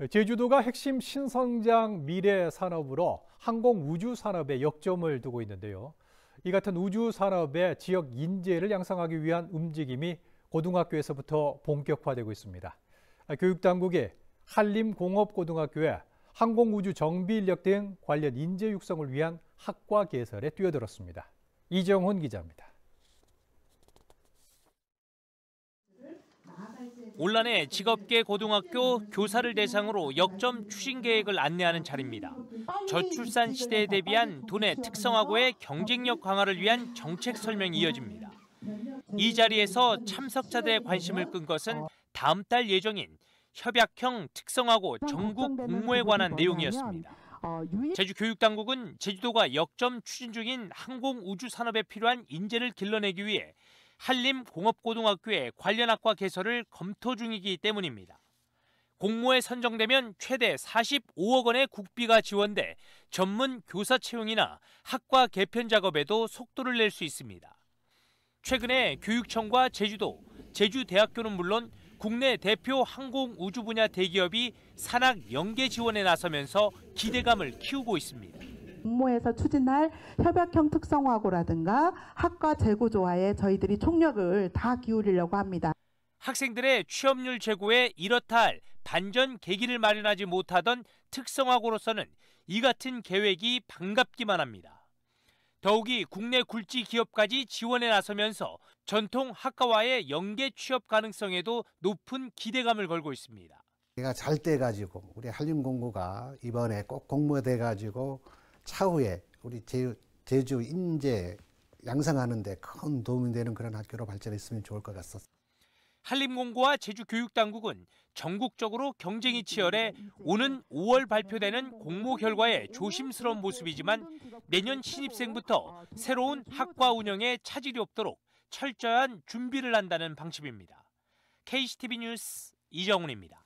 예, 제주도가 핵심 신성장 미래 산업으로 항공 우주 산업에 역점을 두고 있는데요. 이 같은 우주 산업의 지역 인재를 양성하기 위한 움직임이 고등학교에서부터 본격화되고 있습니다. 아, 교육당국이 한림공업고등학교에 항공우주 정비 인력 등 관련 인재 육성을 위한 학과 개설에 뛰어들었습니다. 이정훈 기자입니다. 올란의 직업계 고등학교 교사를 대상으로 역점 추진 계획을 안내하는 차례입니다. 저출산 시대에 대비한 돈의 특성하고의 경쟁력 강화를 위한 정책 설명이 이어집니다. 이 자리에서 참석자들의 관심을 끈 것은 다음 달 예정인 협약형 특성하고 전국 공모에 관한 내용이었습니다. 제주 교육당국은 제주도가 역점 추진 중인 항공우주 산업에 필요한 인재를 길러내기 위해 한림공업고등학교의 관련 학과 개설을 검토 중이기 때문입니다. 공모에 선정되면 최대 45억 원의 국비가 지원돼 전문 교사 채용이나 학과 개편 작업에도 속도를 낼 수 있습니다. 최근에 교육청과 제주도, 제주대학교는 물론 국내 대표 항공우주 분야 대기업이 산학 연계 지원에 나서면서 기대감을 키우고 있습니다. 공모에서 추진할 협약형 특성화고라든가 학과 재고 조화에 저희들이 총력을 다 기울이려고 합니다. 학생들의 취업률 제고에 이렇다 할 반전 계기를 마련하지 못하던 특성화고로서는 이 같은 계획이 반갑기만 합니다. 더욱이 국내 굴지 기업까지 지원에 나서면서 전통 학과와의 연계 취업 가능성에도 높은 기대감을 걸고 있습니다. 내가 잘 돼가지고 우리 한림공고가 이번에 꼭 공모돼가지고 차후에 우리 제, 제주 인재 양성하는데 큰 도움이 되는 그런 학교로 발전했으면 좋을 것 같습니다. 한림공고와 제주교육당국은 전국적으로 경쟁이 치열해 오는 5월 발표되는 공모 결과에 조심스러운 모습이지만 내년 신입생부터 새로운 학과 운영에 차질이 없도록 철저한 준비를 한다는 방침입니다. KCTV 뉴스 이정훈입니다.